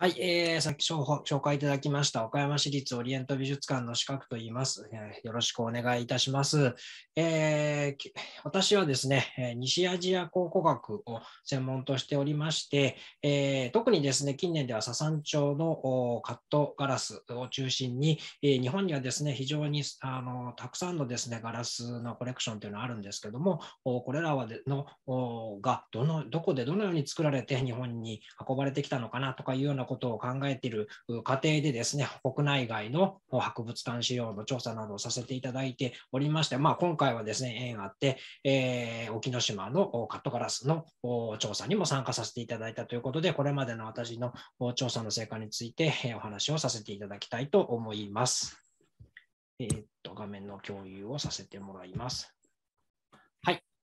はい、えー、さっき紹介いただきました岡山市立オリエント美術館の資格と言います、えー、よろしくお願いいたします。えー、私はですね、西アジア考古学を専門としておりまして、えー、特にですね、近年では佐山町のカットガラスを中心に、えー、日本にはですね、非常にあのたくさんのですね、ガラスのコレクションというのはあるんですけども、これらはでのがどのどこでどのように作られて日本に運ばれてきたのかなとかいうようなことを考えている過程でですね、国内外の博物館資料の調査などをさせていただいておりまして、まあ、今回はですね、縁あって、えー、沖ノ島のカットガラスの調査にも参加させていただいたということで、これまでの私の調査の成果についてお話をさせていただきたいと思います。えー、っと、画面の共有をさせてもらいます。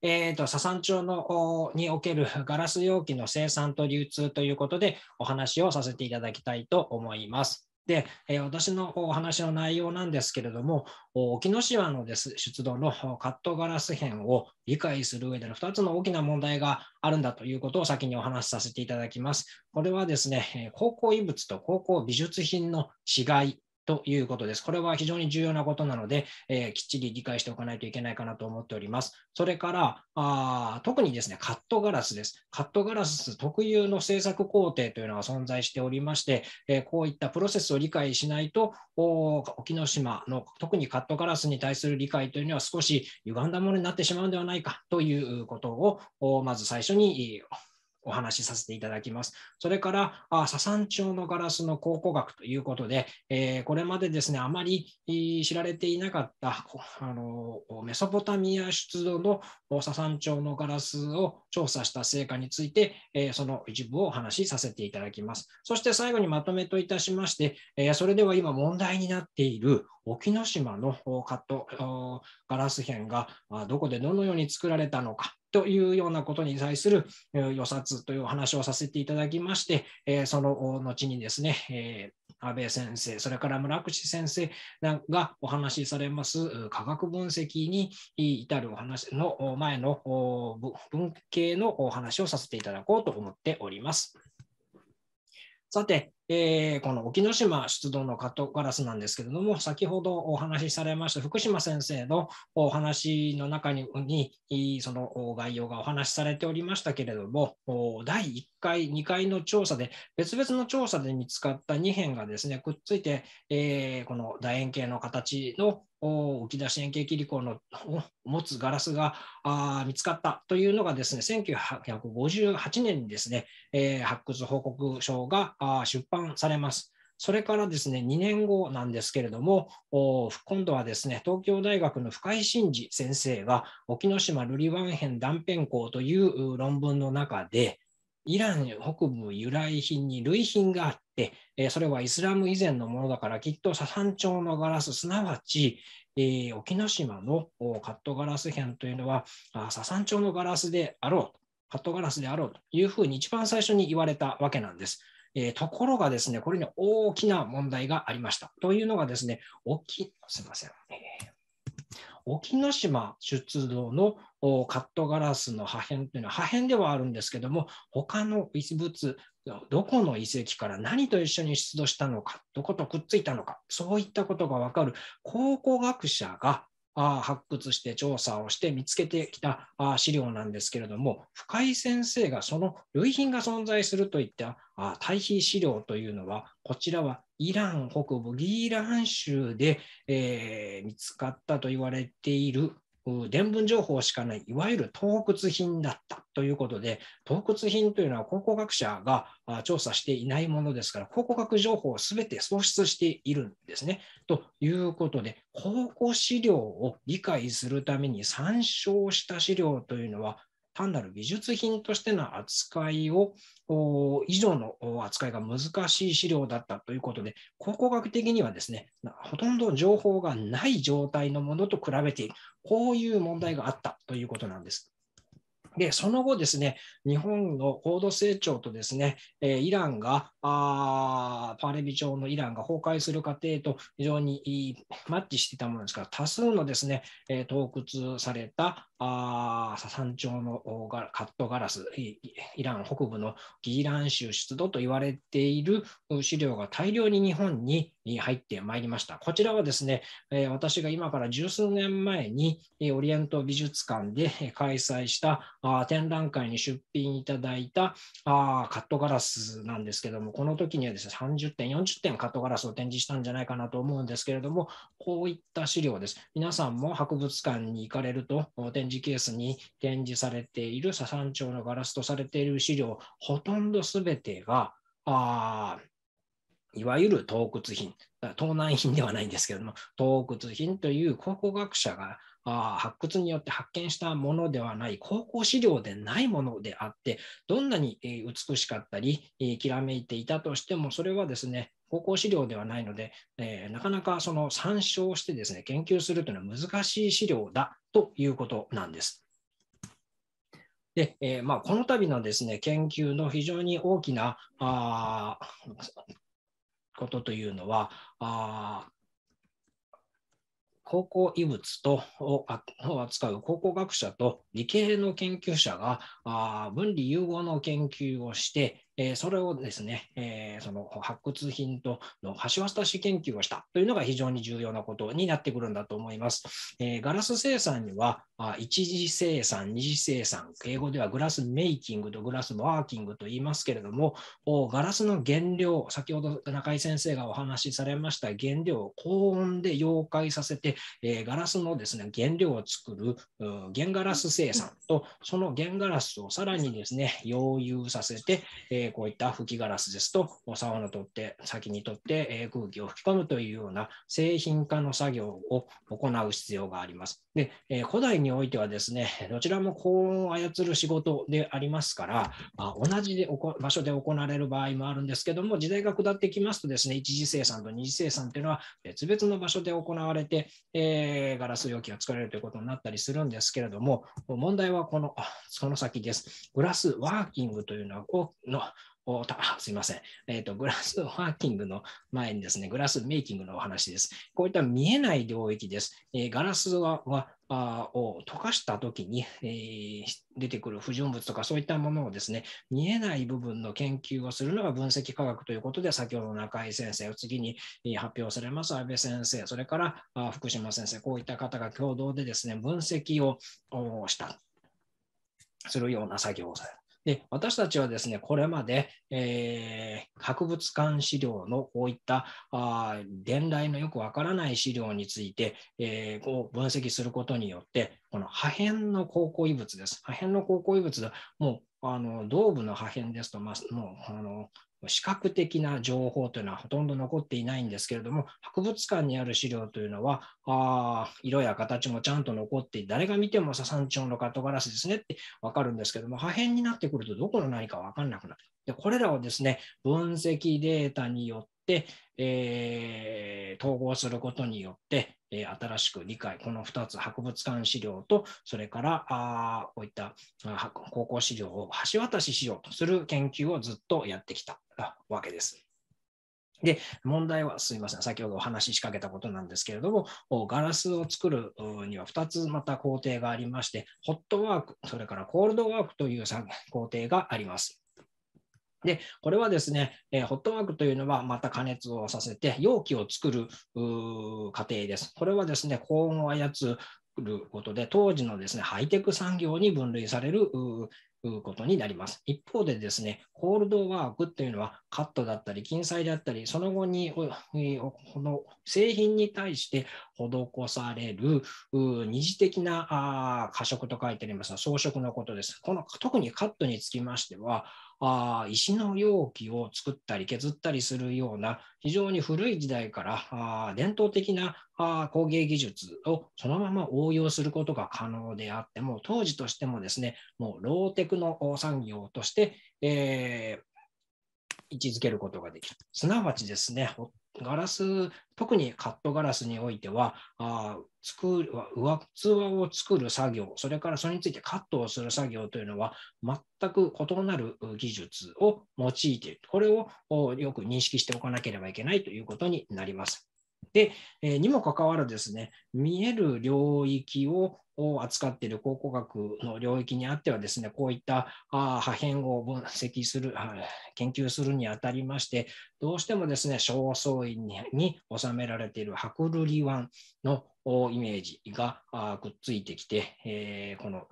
えーと、佐山町のにおけるガラス容器の生産と流通ということでお話をさせていただきたいと思います。で、え私のお話の内容なんですけれども、沖ノ島のです出土のカットガラス片を理解する上での2つの大きな問題があるんだということを先にお話しさせていただきます。これはですね、高校遺物と高校美術品の違いということです。これは非常に重要なことなので、えー、きっちり理解しておかないといけないかなと思っております。それから、あ特にですね、カットガラスです。カットガラス特有の製作工程というのが存在しておりまして、えー、こういったプロセスを理解しないと、沖ノ島の特にカットガラスに対する理解というのは少し歪んだものになってしまうんではないかということを、まず最初にお話しさせていただきます。それから、あ左山町のガラスの考古学ということで、えー、これまでですね、あまり知られていなかったあのメソポタミア出土の左山町のガラスを調査した成果について、えー、その一部をお話しさせていただきます。そして最後にまとめといたしまして、えー、それでは今問題になっている沖ノ島のカットガラス片がどこでどのように作られたのかというようなことに対する予察というお話をさせていただきまして、えその後にですね、え安倍先生、それから村口先生がお話しされます科学分析に至るお話の前の文系のお話をさせていただこうと思っております。さて、えー、この沖ノ島出動のカットガラスなんですけれども、先ほどお話しされました福島先生のお話の中に、その概要がお話しされておりましたけれども、第1回、2回の調査で、別々の調査で見つかった2辺がですね、くっついて、えー、この楕円形の形の沖田線形切り口の持つガラスが見つかったというのがですね、1958年にですね、えー、発掘報告書が出版されます。それからですね、2年後なんですけれども、今度はですね、東京大学の深井真治先生が、沖ノ島瑠璃湾編断片校という論文の中で、イラン北部由来品に類品があた。、えそれはイスラム以前のものだからきっとササン町のガラスすなわち、え沖ノ島のカットガラス編というのはササン町のガラスであろうカットガラスであろうというふうに一番最初に言われたわけなんです。えー、ところがですね、これに大きな問題がありました。というのがですね、沖すみません、えー、沖ノ島出土のカットガラスの破片というのは破片ではあるんですけども、他の遺物どこの遺跡から何と一緒に出土したのか、どことくっついたのか、そういったことがわかる考古学者が発掘して調査をして見つけてきた資料なんですけれども、深井先生がその類品が存在するといった対比資料というのは、こちらはイラン北部ギーラン州で、見つかったと言われている伝聞情報しかない、いわゆる盗掘品だったということで、盗掘品というのは考古学者が調査していないものですから、考古学情報をすべて喪失しているんですね。ということで、考古資料を理解するために参照した資料というのは、単なる美術品としての扱いを以上の扱いが難しい資料だったということで、考古学的にはですね、ほとんど情報がない状態のものと比べている、こういう問題があったということなんです。で、その後ですね、日本の高度成長とですね、えイランが、あパーレビ朝のイランが崩壊する過程と非常にマッチしていたものですから、多数のですね、え盗掘されたあ山頂のカットガラス、イラン北部のギーラン州出土と言われている資料が大量に日本に入ってまいりました。こちらはですね、私が今から十数年前にオリエント美術館で開催した展覧会に出品いただいたカットガラスなんですけども、この時にはですね、30点、40点カットガラスを展示したんじゃないかなと思うんですけれども、こういった資料です。皆さんも博物館に行かれると、展展示ケースに展示されている左山町のガラスとされている資料、ほとんど全てが、あいわゆる盗掘品、盗難品ではないんですけれども、盗掘品という考古学者があ発掘によって発見したものではない、考古資料でないものであって、どんなに美しかったり、きらめいていたとしても、それはですね、高校資料ではないので、えー、なかなかその参照してですね、研究するというのは難しい資料だということなんです。で、えー、まあ、この度のですね、研究の非常に大きなあことというのは、あ高校異物とを扱う考古学者と理系の研究者が分離融合の研究をしてえー、それをですね、えー、その発掘品との橋渡し研究をしたというのが非常に重要なことになってくるんだと思います。えー、ガラス生産にはあ一次生産、二次生産、英語ではグラスメイキングとグラスワーキングと言いますけれども、ガラスの原料、先ほど中井先生がお話しされました原料を高温で溶解させて、えガラスのですね原料を作る原ガラス生産と、その原ガラスをさらにですね溶融させて、ええこういった吹きガラスですと、お竿の取って、先に取って、え空気を吹き込むというような製品化の作業を行う必要があります。で、え古代においてはですね、どちらも高温を操る仕事でありますから、まあ、同じで場所で行われる場合もあるんですけども、時代が下ってきますとですね、一次生産と二次生産というのは別々の場所で行われて、えー、ガラス容器が作られるということになったりするんですけれども、問題はこの、その先です。グラスワーキングというのは、のおたすみません、えーと。グラスワーキングの前にですね、グラスメイキングのお話です。こういった見えない領域です。えー、ガラスはあを溶かした時に、えー、出てくる不純物とかそういったものをですね、見えない部分の研究をするのが分析科学ということで、先ほどの中井先生、次に発表されます安倍先生、それから福島先生、こういった方が共同でですね、分析をした、するような作業をされる。で私たちはですね、これまで、えー、博物館資料のこういったあ伝来のよくわからない資料について、えー、こう分析することによって、この破片の考古遺物です。破片の考古遺物もうあの、道部の破片ですと、まあ、もう、あの、視覚的な情報というのはほとんど残っていないんですけれども、博物館にある資料というのは、あ色や形もちゃんと残って、誰が見てもササンチョウのカットガラスですねって分かるんですけども、破片になってくるとどこの何か分かんなくなる。でこれらをですね、分析データによ、えー、統合することによって、えー、新しく理解、この2つ、博物館資料と、それからあこういった高校資料を橋渡ししようとする研究をずっとやってきたわけです。で、問題はすいません、先ほどお話ししかけたことなんですけれども、ガラスを作るには2つまた工程がありまして、ホットワーク、それからコールドワークという工程があります。で、これはですね、えー、ホットワークというのはまた加熱をさせて容器を作る過程です。これはですね、高温を操ることで、当時のですね、ハイテク産業に分類されることになります。一方でですね、コールドワークっていうのはカットだったり、金彩であったり、その後にこの製品に対して施される二次的な過食と書いてありますが、装飾のことです。この特にカットにつきましては、あ石の容器を作ったり削ったりするような非常に古い時代からあ伝統的なあ工芸技術をそのまま応用することが可能であっても当時としてもですねもうローテクの産業として、えー、位置づけることができる。すなわちですね、ガラス、特にカットガラスにおいては、あ作る上器を作る作業、それからそれについてカットをする作業というのは、全く異なる技術を用いている。これをよく認識しておかなければいけないということになります。で、えにもかかわらずですね、見える領域を扱っている考古学の領域にあってはですね、こういった破片を分析する、研究するにあたりまして、どうしてもですね、正倉院に収められている白瑠璃湾のイメージがくっついてきて、えこの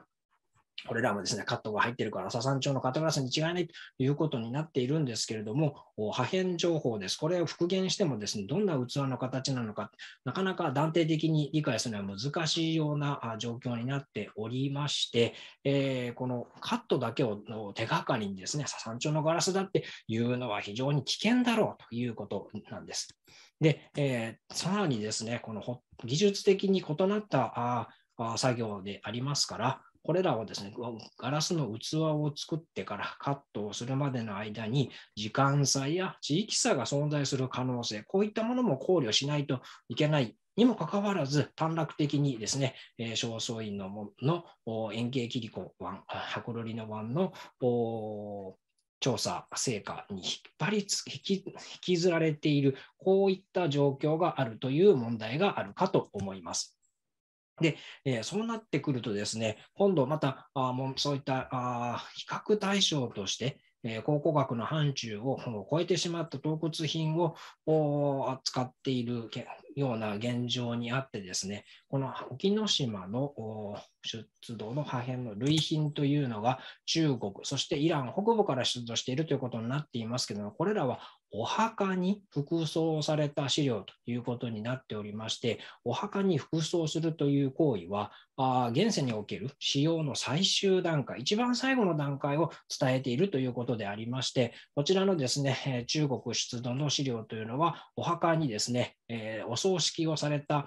これらもですね、カットが入っているから、朝産町のカトガラスに違いないということになっているんですけれども、破片情報です。これを復元してもですね、どんな器の形なのか、なかなか断定的に理解するのは難しいような状況になっておりまして、えー、このカットだけを手がかりにですね、朝産町のガラスだっていうのは非常に危険だろうということなんです。で、えー、さらにですね、この技術的に異なった作業でありますから、これらをですね、ガラスの器を作ってからカットをするまでの間に、時間差や地域差が存在する可能性、こういったものも考慮しないといけないにもかかわらず、短絡的にですね、え正倉院のもの円形切子湾、箱瑠璃の湾の調査成果に引っ張りつ引き引きずられている、こういった状況があるという問題があるかと思います。で、えー、そうなってくるとですね、今度また、あもうそういったあ比較対象として、え考古学の範疇を超えてしまった洞窟品を扱っているような現状にあってですね、この沖ノ島の出土の破片の類品というのが中国、そしてイラン北部から出土しているということになっていますけれども、これらはお墓に服装された資料ということになっておりまして、お墓に服装するという行為は、あ現世における使用の最終段階、一番最後の段階を伝えているということでありまして、こちらのですね、中国出土の資料というのは、お墓にですね、えお葬式をされた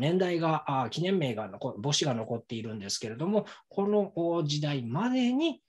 年代が、記念名が墓誌が残っているんですけれども、この時代までに、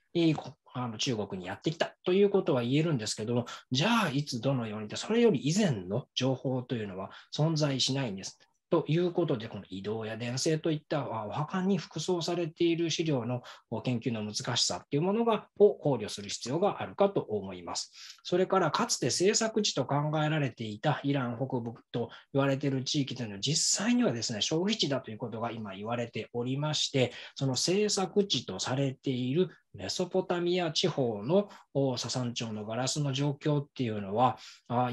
あの中国にやってきたということは言えるんですけど、じゃあいつどのようにと、それより以前の情報というのは存在しないんです。ということで、この移動や伝説といったお墓に服装されている資料の研究の難しさというものがを考慮する必要があるかと思います。それから、かつて政策地と考えられていたイラン北部と言われている地域というのは、実際にはですね、消費地だということが今言われておりまして、その政策地とされているメソポタミア地方のササン町のガラスの状況っていうのは、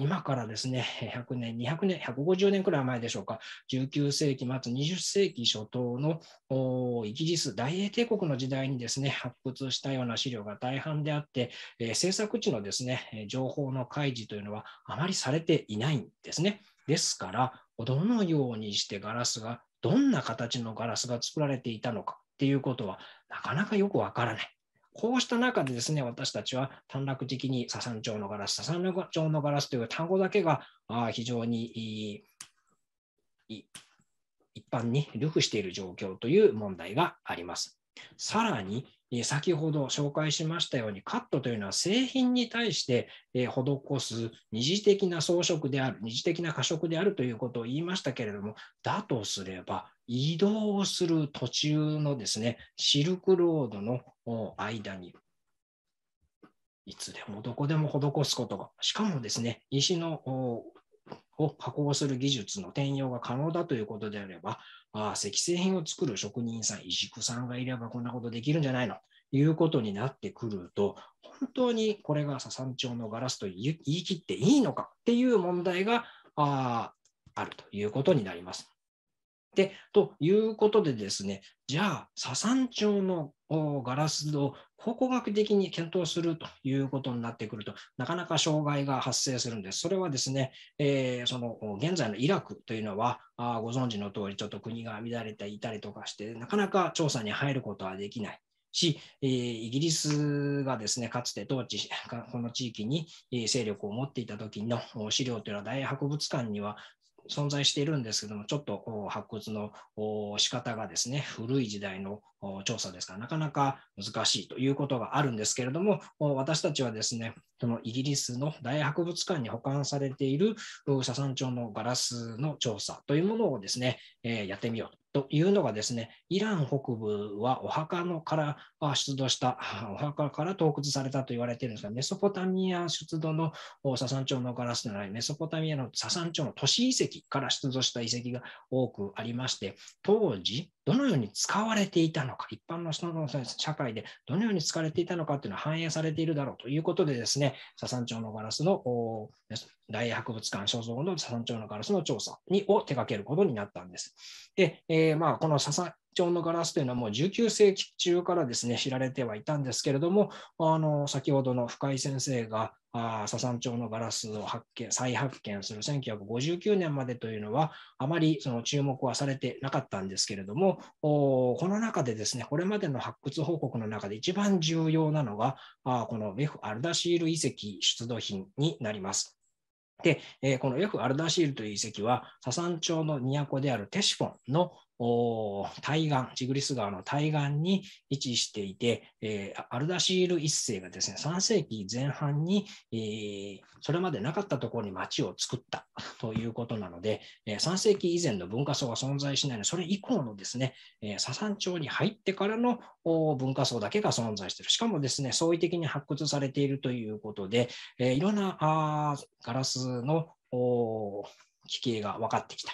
今からですね、100年、200年、150年くらい前でしょうか、19世紀末、20世紀初頭のイギリス大英帝国の時代にですね、発掘したような資料が大半であって、制作地のですね、情報の開示というのはあまりされていないんですね。ですから、どのようにしてガラスが、どんな形のガラスが作られていたのかっていうことは、なかなかよくわからない。こうした中でですね、私たちは短絡的に左三調のガラス、左三調のガラスという単語だけが非常に一般に流布している状況という問題があります。さらに、先ほど紹介しましたように、カットというのは製品に対して施す二次的な装飾である、二次的な過食であるということを言いましたけれども、だとすれば、移動する途中のですね、シルクロードの間に、いつでもどこでも施すことが、しかもですね、石のを加工する技術の転用が可能だということであれば、あ石製品を作る職人さん、石工さんがいればこんなことできるんじゃないのということになってくると、本当にこれが山頂のガラスと言い切っていいのかっていう問題がああるということになります。で、ということでですね、じゃあ、左山町のガラスを考古学的に検討するということになってくると、なかなか障害が発生するんです。それはですね、えー、その現在のイラクというのは、あご存知の通り、ちょっと国が乱れていたりとかして、なかなか調査に入ることはできない。し、えイギリスがですね、かつて統治、この地域に勢力を持っていた時の資料というのは大博物館には存在しているんですけども、ちょっと発掘の仕方がですね、古い時代の調査ですから、なかなか難しいということがあるんですけれども、私たちはですね、そのイギリスの大博物館に保管されている社産町のガラスの調査というものをですね、えやってみようというのがですね、イラン北部はお墓のから出土した、お墓から洞窟されたと言われているんですが、メソポタミア出土のササン町のガラスではない、メソポタミアのササン町の都市遺跡から出土した遺跡が多くありまして、当時、どのように使われていたのか、一般の人の社会でどのように使われていたのかというのは反映されているだろうということでですね、佐山町のガラスの大博物館所蔵のササのガラスの調査にを手掛けることになったんです。で、えー、まあ、この佐山町のガラスというのはもう19世紀中からですね、知られてはいたんですけれども、あの、先ほどの深井先生が、佐山町のガラスを発見、再発見する1959年までというのは、あまりその注目はされてなかったんですけれども、この中でですね、これまでの発掘報告の中で一番重要なのが、このウェフ・アルダシール遺跡出土品になります。で、えー、このフ・アルダシールという遺跡は、ササン朝の都であるテシフォンの対岸、ジグリス川の対岸に位置していて、えー、アルダシール1世がですね、3世紀前半に、えー、それまでなかったところに町を作ったということなので、えー、3世紀以前の文化層は存在しないので、それ以降のですね、えー、ササン町に入ってからの文化層だけが存在している。しかもですね、相違的に発掘されているということで、えー、いろんなあガラスの地形が分かってきた。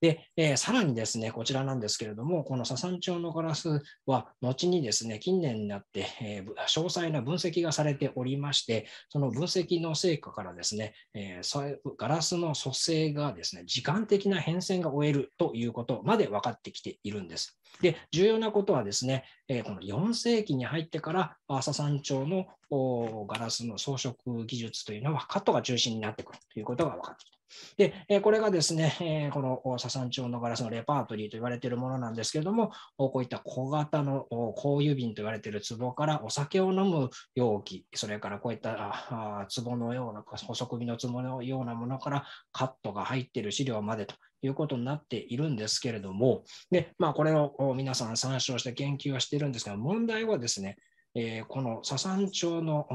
で、えー、さらにですね、こちらなんですけれども、このササンのガラスは、後にですね、近年になって、えー、詳細な分析がされておりまして、その分析の成果からですね、えー、ガラスの組成がですね、時間的な変遷が終えるということまで分かってきているんです。で、重要なことはですね、えこの4世紀に入ってから、朝山町のガラスの装飾技術というのはカットが中心になってくるということが分かってきた。で、えこれがですね、えこのサ山町のガラスのレパートリーと言われているものなんですけれども、こういった小型の紅油瓶と言われている壺からお酒を飲む容器、それからこういった壺のような、細首の壺のようなものからカットが入っている資料までということになっているんですけれども、でまあ、これを皆さん参照して研究はしているんですが、問題はですね、えー、この佐山町の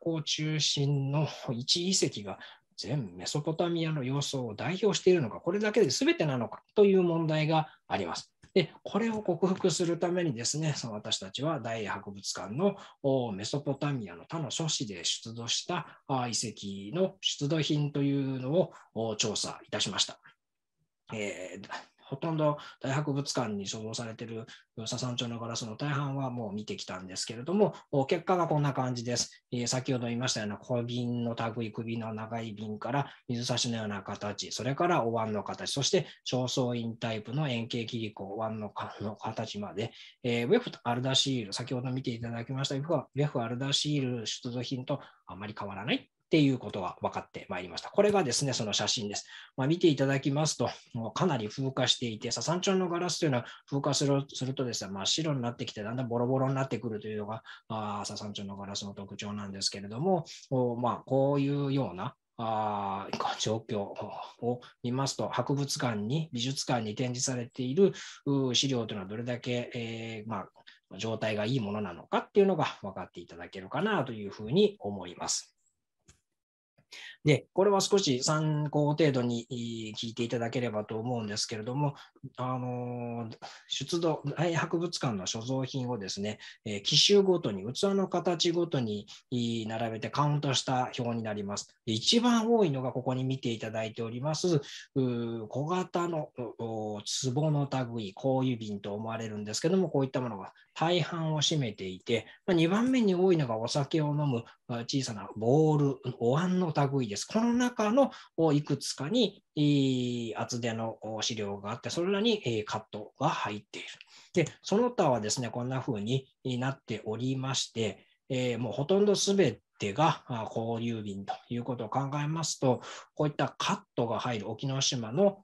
都中心の1遺跡が全メソポタミアの様相を代表しているのか、これだけで全てなのかという問題があります。で、これを克服するためにですね、その私たちは大英博物館のメソポタミアの他の書誌で出土した遺跡の出土品というのを調査いたしました。えーほとんど大博物館に所蔵されている笹山町のガラスの大半はもう見てきたんですけれども、結果がこんな感じです。え先ほど言いましたような小瓶の類い首の長い瓶から水差しのような形、それからお椀の形、そして正層院タイプの円形切り子、お椀の形まで、えー、ウェフとアルダシール、先ほど見ていただきましたウェフアルダシール出土品とあまり変わらないっていうことが分かってまいりました。これがですね、その写真です。まあ、見ていただきますと、もうかなり風化していて、さ山頂のガラスというのは風化するするとですね、真っ白になってきて、だんだんボロボロになってくるというのが、あさ山頂のガラスの特徴なんですけれども、まあ、こういうようなあ状況を見ますと、博物館に、美術館に展示されている資料というのはどれだけ、えー、まあ、状態がいいものなのかっていうのが分かっていただけるかなというふうに思います。で、これは少し参考程度に聞いていただければと思うんですけれども、あの出土大博物館の所蔵品をですね、え奇ごとに、器の形ごとに並べてカウントした表になります。一番多いのがここに見ていただいております、小型の壺の類、紅油瓶と思われるんですけども、こういったものが大半を占めていて、ま2番目に多いのがお酒を飲む小さなボール、お椀の類です。この中のいくつかに厚手の資料があって、それらにカットが入っている。で、その他はですね、こんな風になっておりまして、えもうほとんど全てが交流便ということを考えますと、こういったカットが入る沖縄島の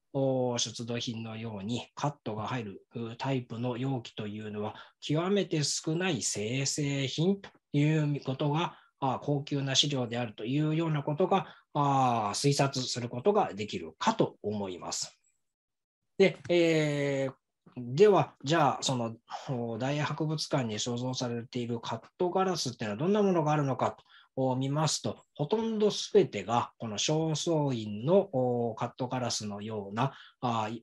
出土品のようにカットが入るタイプの容器というのは極めて少ない生成品ということがあ高級な資料であるというようなことがあ推察することができるかと思います。で、えーでは、じゃあ、その大博物館に所蔵されているカットガラスっていうのはどんなものがあるのかを見ますと、ほとんどすべてがこの正倉院のカットガラスのような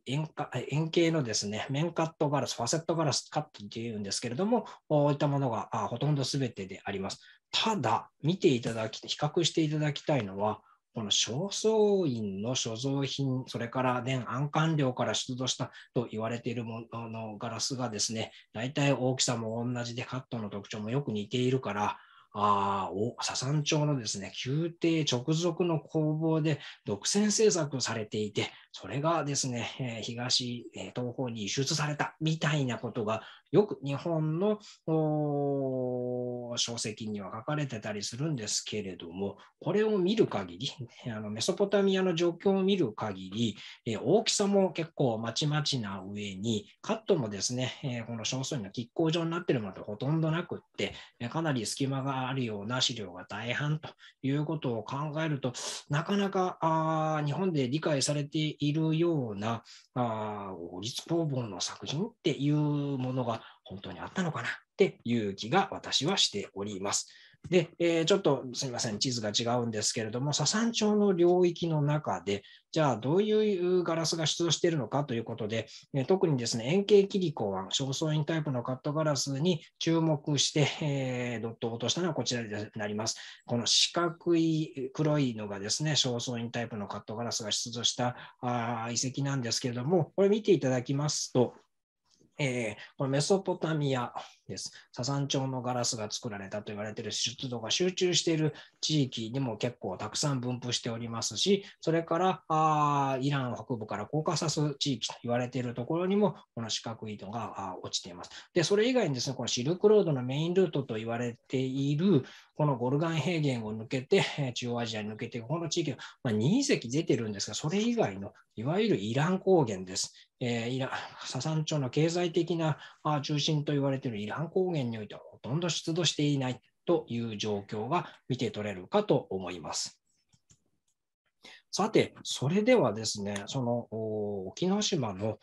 円円形のですね、面カットガラス、ファセットガラスカットっていうんですけれども、こういったものがほとんどすべてであります。ただ、見ていただき、比較していただきたいのは、この正倉院の所蔵品、それから年安官料から出土したと言われているもののガラスがですね、大体大きさも同じでカットの特徴もよく似ているから、あお佐山町のですね、宮廷直属の工房で独占制作されていて、それがですね、え東、え東方に移出されたみたいなことが、よく日本の書籍には書かれてたりするんですけれども、これを見る限り、あのメソポタミアの状況を見る限り、え大きさも結構まちまちな上に、カットもですね、えこの少数の拮抗状になっているものとほとんどなくって、かなり隙間があるような資料が大半ということを考えると、なかなかあ日本で理解されているような、あ王立公文の作品っていうものが本当にあったのかなっていう気が私はしております。で、えー、ちょっとすみません、地図が違うんですけれども、左山町の領域の中で、じゃあどういうガラスが出土しているのかということで、え特にですね、円形キリコは焦燥インタイプのカットガラスに注目して、えー、ドットを落としたのはこちらになります。この四角い黒いのがですね、焦燥インタイプのカットガラスが出土したあ遺跡なんですけれども、これ見ていただきますと、えー、これメソポタミア、です。ササン町のガラスが作られたと言われている出土が集中している地域にも結構たくさん分布しておりますし、それからあイラン北部からコーカサス地域と言われているところにもこの四角い糸が落ちています。で、それ以外にですね、このシルクロードのメインルートと言われているこのゴルガン平原を抜けて、中央アジアに抜けて、この地域の、まあ、2隻出てるんですが、それ以外のいわゆるイラン高原です。えー、イラササン町の経済的な中心と言われているイラン炭鉱源においてはほとんど出土していないという状況が見て取れるかと思います。さて、それではですね、その沖ノ島の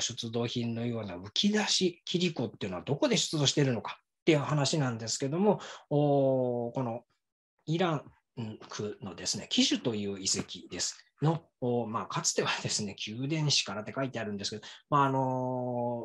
出土品のような浮き出し切子っていうのはどこで出土しているのかっていう話なんですけども、このイラン区のですね、キシュという遺跡です。の、まあ、かつてはですね、宮殿史からって書いてあるんですけど、まあ、あの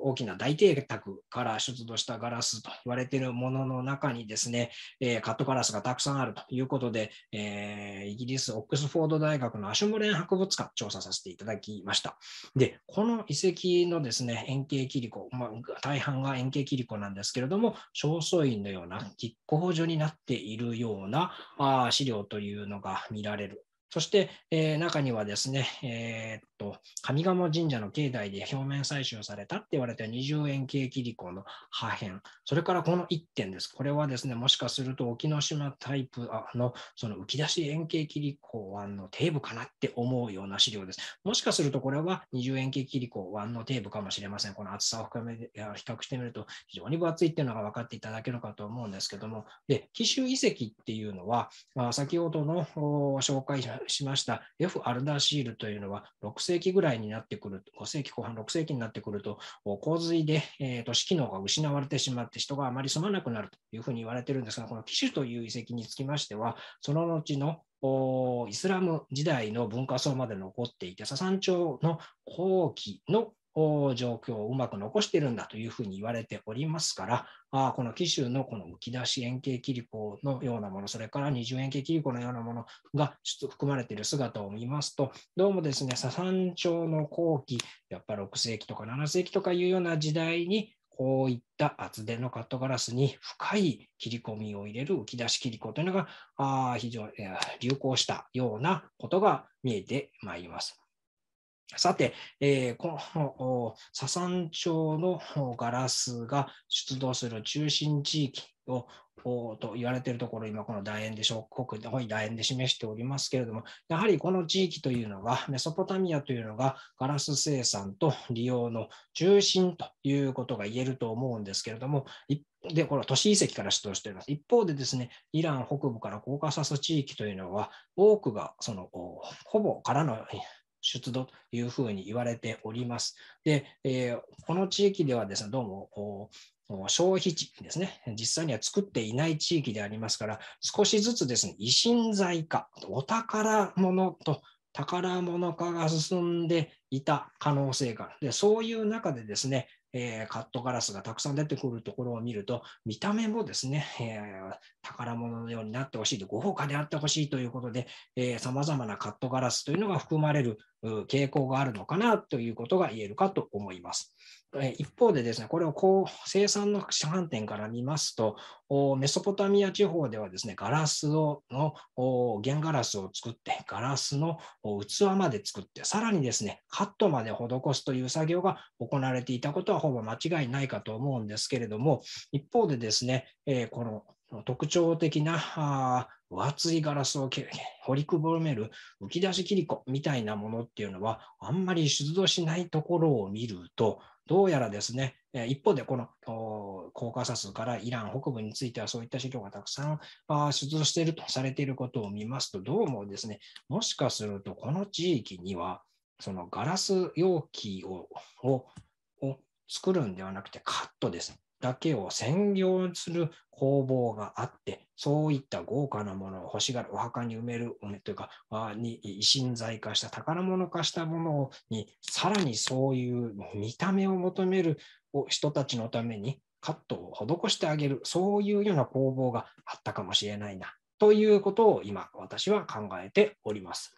大きな大邸宅から出土したガラスと言われているものの中にですね、えー、カットガラスがたくさんあるということで、えー、イギリス・オックスフォード大学のアシュムレン博物館、調査させていただきました。で、この遺跡のですね、円形切子、まあ、大半が円形切子なんですけれども、正倉院のような実行所になっているようなあ資料というのが見られるそして、えー、中にはですね、えー、っと、上賀茂神社の境内で表面採集されたって言われた20円形切子の破片、それからこの1点です。これはですね、もしかすると沖ノ島タイプのその浮き出し円形切子湾の底部かなって思うような資料です。もしかするとこれは20円形切子湾の底部かもしれません。この厚さを深め比較してみると非常に分厚いっていうのが分かっていただけるかと思うんですけども、で、紀州遺跡っていうのは、まあ、先ほどの紹介しました F・ アルダーシールというのは6世紀ぐらいになってくる、5世紀後半、6世紀になってくると、洪水で、えー、都市機能が失われてしまって人があまり住まなくなるというふうに言われてるんですが、このキシュという遺跡につきましては、その後のイスラム時代の文化層まで残っていて、ササン朝の後期の状況をうまく残してるんだというふうに言われておりますから、あこの紀州のこの浮き出し円形切子のようなもの、それから二重円形切子のようなものが含まれている姿を見ますと、どうもですね、左山町の後期、やっぱ6世紀とか7世紀とかいうような時代に、こういった厚手のカットガラスに深い切り込みを入れる浮き出し切り子というのがあ非常に流行したようなことが見えてまいります。さて、えー、この左山町のガラスが出土する中心地域をと言われているところ、今、この楕円でょ、国のに楕円で示しておりますけれども、やはりこの地域というのが、メソポタミアというのがガラス生産と利用の中心ということが言えると思うんですけれども、で、この都市遺跡から出土しております。一方でですね、イラン北部からコーカサス地域というのは、多くがそのほぼからの出土というふうに言われております。で、えー、この地域ではですね、どうも消費地ですね、実際には作っていない地域でありますから、少しずつですね、維新材化、お宝物と宝物化が進んでいた可能性がある。でそういう中でですね、えー、カットガラスがたくさん出てくるところを見ると、見た目もですね、えー、宝物のようになってほしいと、豪華であってほしいということで、さまざまなカットガラスというのが含まれる傾向があるのかなということが言えるかと思います。一方でですね、これをこう生産の主観点から見ますと、メソポタミア地方ではですね、ガラスをの原ガラスを作って、ガラスの器まで作って、さらにですね、カットまで施すという作業が行われていたことはほぼ間違いないかと思うんですけれども、一方でですね、えこの特徴的な分厚いガラスを掘りくぼめる浮き出し切り子みたいなものっていうのは、あんまり出土しないところを見ると、どうやらですね、一方でこの高架サスからイラン北部についてはそういった資料がたくさん出土しているとされていることを見ますと、どうもですね、もしかするとこの地域には、そのガラス容器をを作るんではなくてカットです。だけを専業する工房があって、そういった豪華なものを欲しがる、お墓に埋める、というか、に、維新材化した宝物化したものに、さらにそういう見た目を求める人たちのために、カットを施してあげる、そういうような工房があったかもしれないな、ということを今、私は考えております。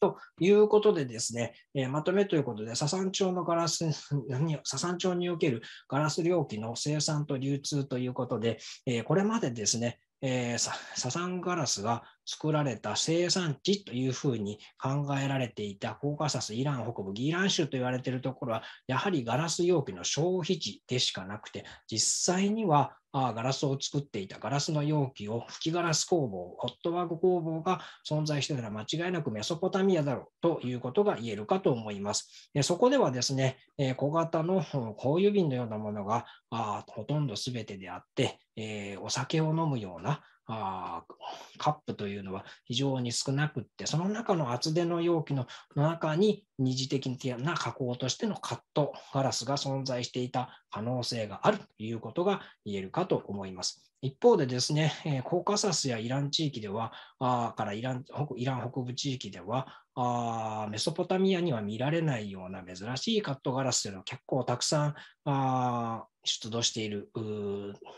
ということでですね、えまとめということで、佐山町のガラス、左山町におけるガラス料金の生産と流通ということで、えこれまでですね、えー、ササンガラスが作られた生産地というふうに考えられていたコーカサス、イラン北部、ギーラン州と言われているところは、やはりガラス容器の消費地でしかなくて、実際にはあガラスを作っていたガラスの容器を吹きガラス工房、ホットワーク工房が存在してたら間違いなくメソポタミアだろうということが言えるかと思います。でそこではですね、え小型の紅油瓶のようなものがあほとんど全てであって、えお酒を飲むようなあカップというのは非常に少なくって、その中の厚手の容器の中に二次的な加工としてのカットガラスが存在していた可能性があるということが言えるかと思います。一方でですね、えコーカサスやイラン地域では、あからイラン北イラン北部地域ではあ、メソポタミアには見られないような珍しいカットガラスというのは結構たくさんあ出土している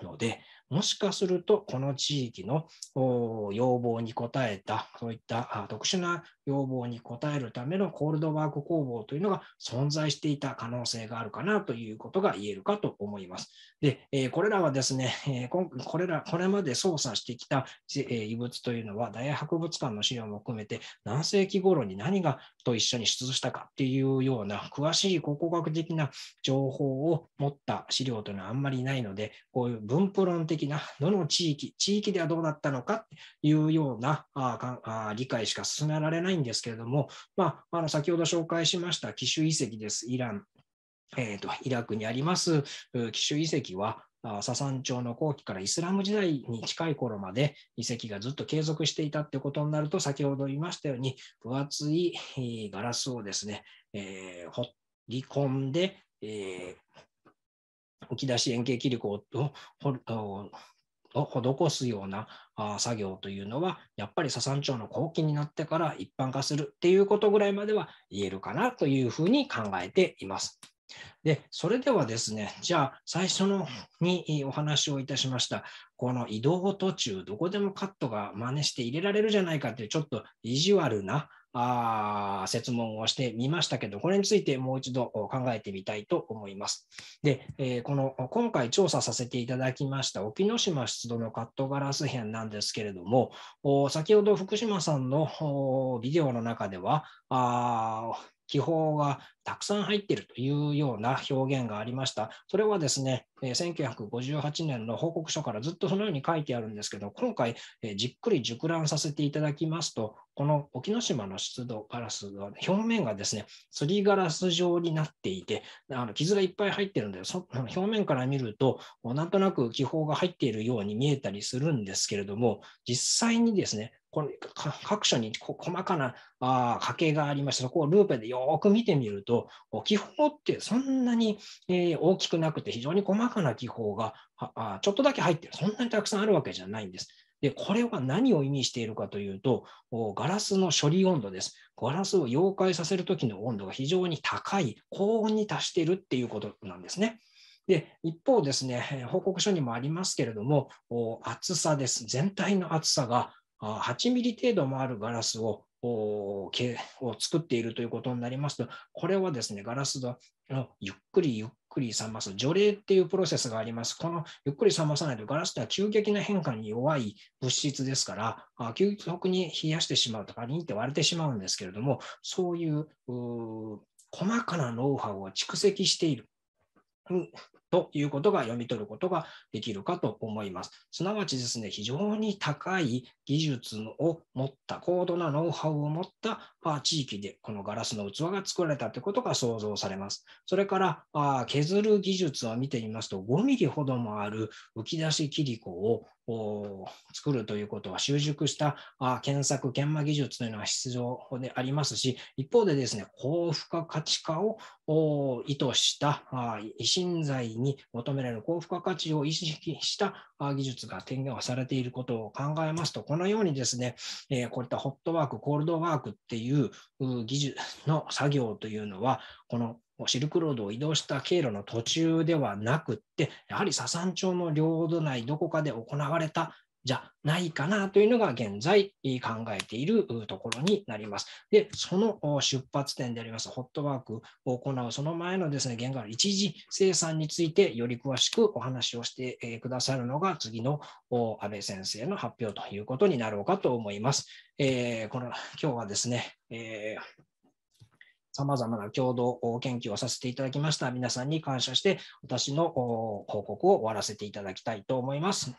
ので、もしかするとこの地域の要望に応えた、そういった特殊な要望に応えるためのコールドワーク工房というのが存在していた可能性があるかなということが言えるかと思います。で、えこれらはですね、えこれら、これまで捜査してきた遺物というのは、大博物館の資料も含めて何世紀頃に何がと一緒に出土したかっていうような詳しい考古学的な情報を持った資料ごというのはあんまりないので、こういう分布論的な、どの地域、地域ではどうだったのかっていうようなあ理解しか進められないんですけれども、まあ、あの先ほど紹介しました奇襲遺跡です、イラン。えーと、イラクにあります奇襲遺跡は、ササン朝の後期からイスラム時代に近い頃まで遺跡がずっと継続していたってことになると、先ほど言いましたように、分厚いガラスをですね、えー、掘り込んで、えー、浮き出し円形り口を施すような作業というのは、やっぱり左山町の後期になってから一般化するっていうことぐらいまでは言えるかなというふうに考えています。で、それではですね、じゃあ最初のにお話をいたしました、この移動途中、どこでもカットが真似して入れられるじゃないかっていうちょっと意地悪なあ説問をしてみましたけど、これについてもう一度考えてみたいと思います。で、えー、この今回調査させていただきました沖ノ島出土のカットガラス編なんですけれども、先ほど福島さんのビデオの中では、あ気泡がたくさん入っているというような表現がありました。それはですね、1958年の報告書からずっとそのように書いてあるんですけど、今回じっくり熟卵させていただきますと、この沖ノ島の湿度ガラスは表面がですね、すりガラス状になっていて、あの傷がいっぱい入ってるんで、そ表面から見ると、なんとなく気泡が入っているように見えたりするんですけれども、実際にですね、この各所に細かなあ家計がありまして、そこをルーペでよく見てみると、気泡ってそんなに、えー、大きくなくて、非常に細かな気泡があちょっとだけ入ってる、そんなにたくさんあるわけじゃないんです。で、これは何を意味しているかというと、ガラスの処理温度です。ガラスを溶解させるときの温度が非常に高い、高温に達しているっていうことなんですね。で、一方ですね、報告書にもありますけれども、厚さです。全体の厚さが8ミリ程度もあるガラスをを作っているということになりますと、これはですね、ガラスのゆっくりゆっくり冷ます除霊っていうプロセスがあります。このゆっくり冷まさないとガラスとは急激な変化に弱い物質ですから、急速に冷やしてしまうとか、リンって割れてしまうんですけれども、そういう細かなノウハウを蓄積している。ということが読み取ることができるかと思います。すなわちですね、非常に高い技術を持った、高度なノウハウを持った、まあ、地域でこのガラスの器が作られたということが想像されます。それから、削る技術を見てみますと、5ミリほどもある浮き出し切り子をを作るということは、習熟した検索、研磨技術というのは必要でありますし、一方でですね、高付加価値化を意図した維新材に求められる高付加価値を意識した技術が転用されていることを考えますと、このようにですね、こういったホットワーク、コールドワークっていう技術の作業というのは、このシルクロードを移動した経路の途中ではなくって、やはり佐山町の領土内どこかで行われたじゃないかなというのが現在考えているところになります。で、その出発点であります、ホットワークを行うその前のですね、現在の一時生産についてより詳しくお話をしてくださるのが次の安倍先生の発表ということになろうかと思います。えー、この今日はですね、えー様々な共同研究をさせていただきました皆さんに感謝して、私の報告を終わらせていただきたいと思います。